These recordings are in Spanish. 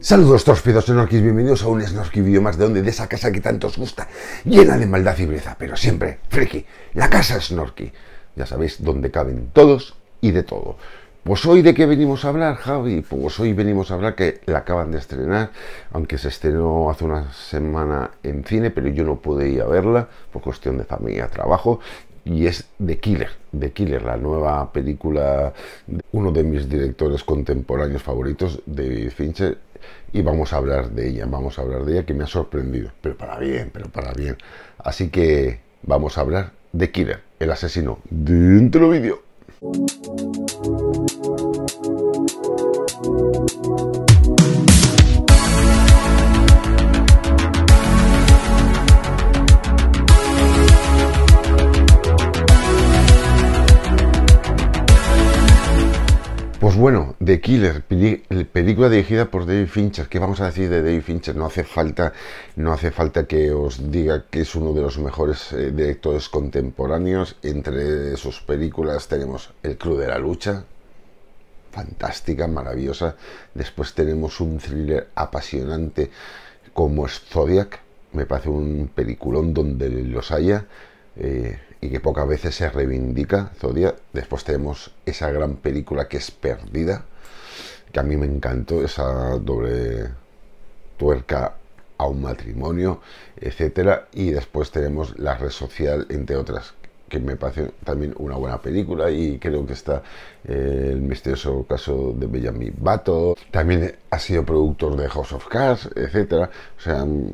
Saludos torpidos snorkis bienvenidos a un snorky video más de donde de esa casa que tanto os gusta, llena de maldad y breza pero siempre friki, la casa snorky. Ya sabéis dónde caben todos y de todo. Pues hoy de qué venimos a hablar, Javi? Pues hoy venimos a hablar que la acaban de estrenar, aunque se estrenó hace una semana en cine, pero yo no pude ir a verla por cuestión de familia, trabajo, y es The Killer, The Killer, la nueva película de uno de mis directores contemporáneos favoritos, de Fincher, y vamos a hablar de ella, vamos a hablar de ella que me ha sorprendido, pero para bien, pero para bien. Así que vamos a hablar de Killer, el asesino, dentro vídeo. The Killer, película dirigida por David Fincher. ¿Qué vamos a decir de David Fincher? No hace falta, no hace falta que os diga que es uno de los mejores eh, directores contemporáneos. Entre sus películas tenemos El Club de la Lucha, fantástica, maravillosa. Después tenemos un thriller apasionante como es Zodiac. Me parece un peliculón donde los haya. Eh, y que pocas veces se reivindica Zodiac. Después tenemos esa gran película que es Perdida, que a mí me encantó esa doble tuerca a un matrimonio, etcétera. Y después tenemos la red social, entre otras, que me parece también una buena película y creo que está eh, el misterioso caso de Bellamy Bato. También ha sido productor de House of Cards, etcétera. O sea, mm,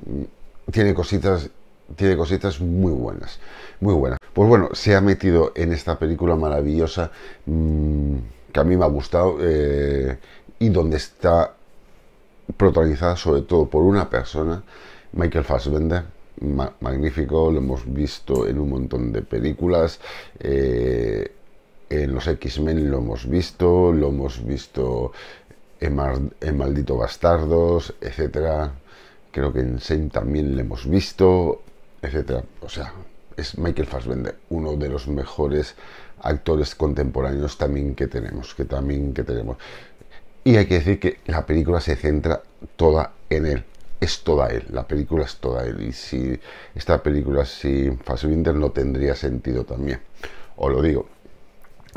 tiene cositas, tiene cositas muy buenas, muy buenas. Pues bueno, se ha metido en esta película maravillosa mm, que a mí me ha gustado. Eh, y donde está protagonizada sobre todo por una persona, Michael Fassbender, magnífico, lo hemos visto en un montón de películas, eh, en los X-Men lo hemos visto, lo hemos visto en, Maldito Bastardos, etcétera, creo que en Sein también lo hemos visto, etcétera, o sea, es Michael Fassbender, uno de los mejores actores contemporáneos también que tenemos, que también que tenemos. Y hay que decir que la película se centra toda en él. Es toda él. La película es toda él. Y si esta película sin Fassbinder no tendría sentido también. Os lo digo.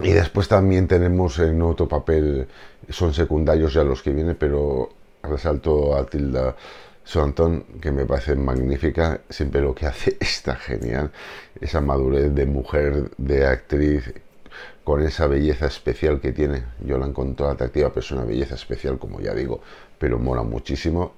Y después también tenemos en otro papel, son secundarios ya los que vienen, pero resalto a Tilda Swinton, que me parece magnífica, siempre lo que hace está genial, esa madurez de mujer, de actriz, con esa belleza especial que tiene. Yo la encontré atractiva, pero es una belleza especial, como ya digo, pero mola muchísimo.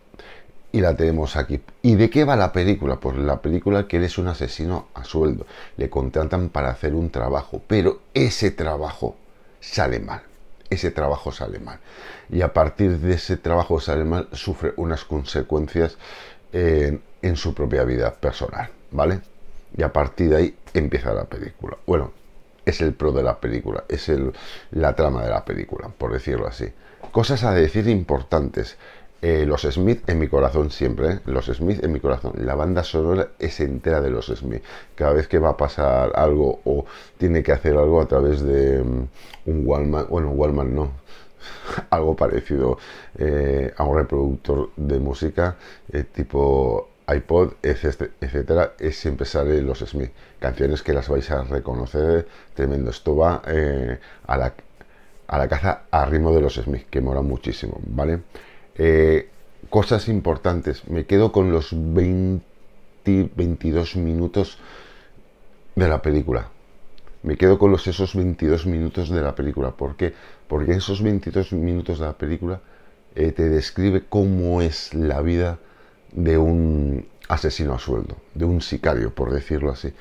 Y la tenemos aquí. ¿Y de qué va la película? Pues la película que él es un asesino a sueldo. Le contratan para hacer un trabajo, pero ese trabajo sale mal. Ese trabajo sale mal. Y a partir de ese trabajo sale mal, sufre unas consecuencias eh, en su propia vida personal, ¿vale? Y a partir de ahí empieza la película. Bueno, es el pro de la película, es el, la trama de la película, por decirlo así. Cosas a decir importantes. Eh, los Smith en mi corazón siempre, ¿eh? los Smith en mi corazón. La banda sonora es entera de los Smith. Cada vez que va a pasar algo o tiene que hacer algo a través de mm, un Walmart bueno, Walmart no, algo parecido eh, a un reproductor de música tipo iPod, este, etcétera, es siempre sale los Smith. Canciones que las vais a reconocer tremendo. Esto va eh, a, la, a, la, caza a ritmo de los Smith, que mora muchísimo, ¿vale? Eh, cosas importantes. Me quedo con los 20, 22 minutos de la película. Me quedo con los, esos 22 minutos de la película. ¿Por qué? Porque esos 22 minutos de la película eh, te describe cómo es la vida de un asesino a sueldo, de un sicario, por decirlo así.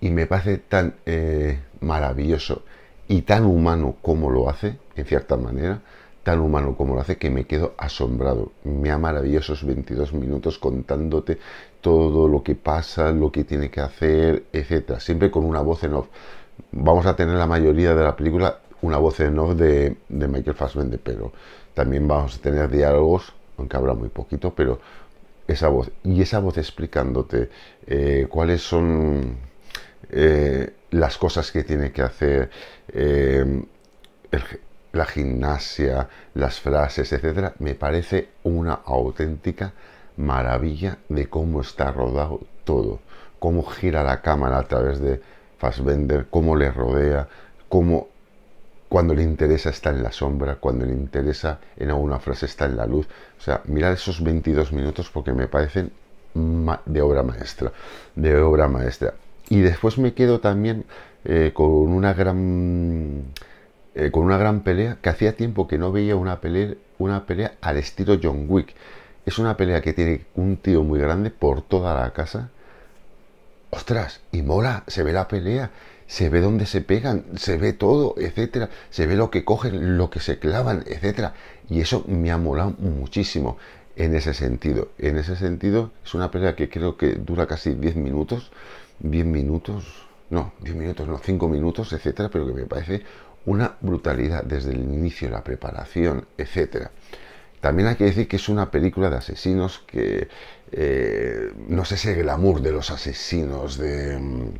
Y me parece tan eh, maravilloso y tan humano como lo hace, en cierta manera, tan humano como lo hace, que me quedo asombrado. Me ha maravillado esos 22 minutos contándote todo lo que pasa, lo que tiene que hacer, etcétera Siempre con una voz en off. Vamos a tener la mayoría de la película una voz en off de, de Michael Fassbender, pero también vamos a tener diálogos, aunque habrá muy poquito, pero esa voz y esa voz explicándote eh, cuáles son eh, las cosas que tiene que hacer, eh, la gimnasia, las frases, etcétera, me parece una auténtica maravilla de cómo está rodado todo, cómo gira la cámara a través de Fassbender, cómo le rodea, cómo cuando le interesa está en la sombra, cuando le interesa en alguna frase está en la luz. O sea, mirad esos 22 minutos porque me parecen de obra maestra, de obra maestra. Y después me quedo también eh, con una gran eh, con una gran pelea que hacía tiempo que no veía una pelea, una pelea al estilo John Wick. Es una pelea que tiene un tío muy grande por toda la casa. Ostras, y mola, se ve la pelea se ve dónde se pegan, se ve todo, etcétera, se ve lo que cogen, lo que se clavan, etcétera. Y eso me ha molado muchísimo en ese sentido. En ese sentido, es una pelea que creo que dura casi 10 minutos, 10 minutos, no, 10 minutos, no, 5 minutos, etcétera, pero que me parece una brutalidad desde el inicio, la preparación, etcétera. También hay que decir que es una película de asesinos que eh, no sé ese glamour de los asesinos, de, mm,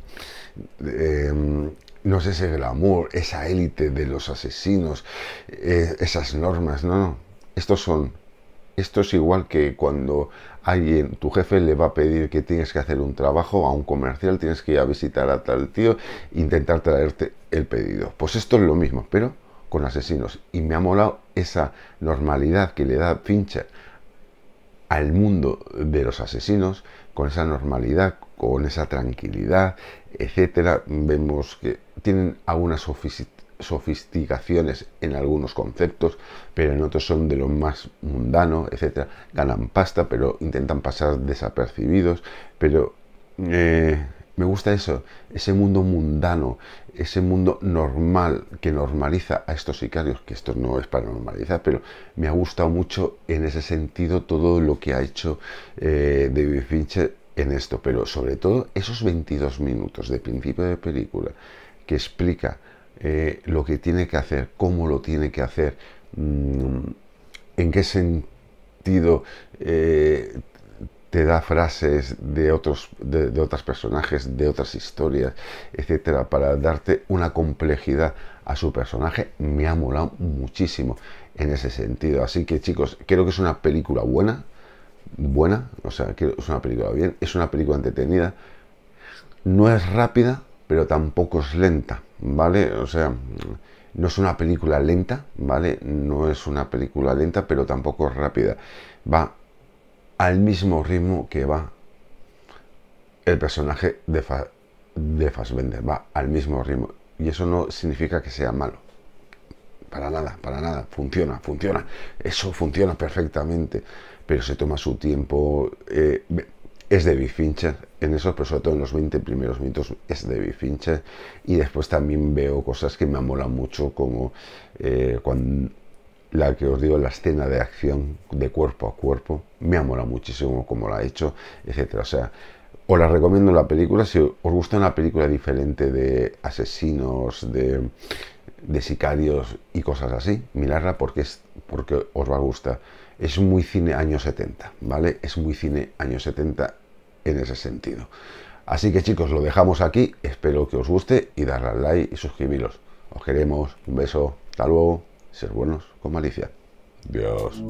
em, no sé ese glamour, esa élite de los asesinos, eh, esas normas, no, no, estos son, esto es igual que cuando alguien, tu jefe le va a pedir que tienes que hacer un trabajo a un comercial, tienes que ir a visitar a tal tío, intentar traerte el pedido. Pues esto es lo mismo, pero con asesinos. Y me ha molado esa normalidad que le da Fincher al mundo de los asesinos con esa normalidad, con esa tranquilidad, etcétera. Vemos que tienen algunas sofisticaciones en algunos conceptos, pero en otros son de lo más mundano, etcétera. Ganan pasta, pero intentan pasar desapercibidos, pero eh, me gusta eso, ese mundo mundano, ese mundo normal que normaliza a estos sicarios, que esto no es para normalizar, pero me ha gustado mucho en ese sentido todo lo que ha hecho eh, David Fincher en esto, pero sobre todo esos 22 minutos de principio de película que explica eh, lo que tiene que hacer, cómo lo tiene que hacer, mm, en qué sentido eh, te da frases de otros de, otros personajes, de otras historias, etcétera, para darte una complejidad a su personaje, me ha molado muchísimo en ese sentido. Así que chicos, creo que es una película buena, buena, o sea, que es una película bien, es una película entretenida, no es rápida, pero tampoco es lenta, ¿vale? O sea, no es una película lenta, ¿vale? No es una película lenta, pero tampoco es rápida. Va al mismo ritmo que va el personaje de, Fa de Fassbender, va al mismo ritmo. Y eso no significa que sea malo. Para nada, para nada. Funciona, funciona. Eso funciona perfectamente. Pero se toma su tiempo. Eh, es David Fincher en esos, pero sobre todo en los 20 primeros minutos es David Fincher. Y después también veo cosas que me amolan mucho, como eh, cuando la que os digo, la escena de acción de cuerpo a cuerpo, me ha muchísimo como la ha hecho, etcétera. O sea, os la recomiendo la película. Si os gusta una película diferente de asesinos, de, sicarios y cosas así, miradla porque, es, porque os va a gustar. Es muy cine años 70, ¿vale? Es muy cine años 70 en ese sentido. Así que chicos, lo dejamos aquí. Espero que os guste y darle al like y suscribiros. Os queremos. Un beso. Hasta luego. Ser buenos malicia. Dios.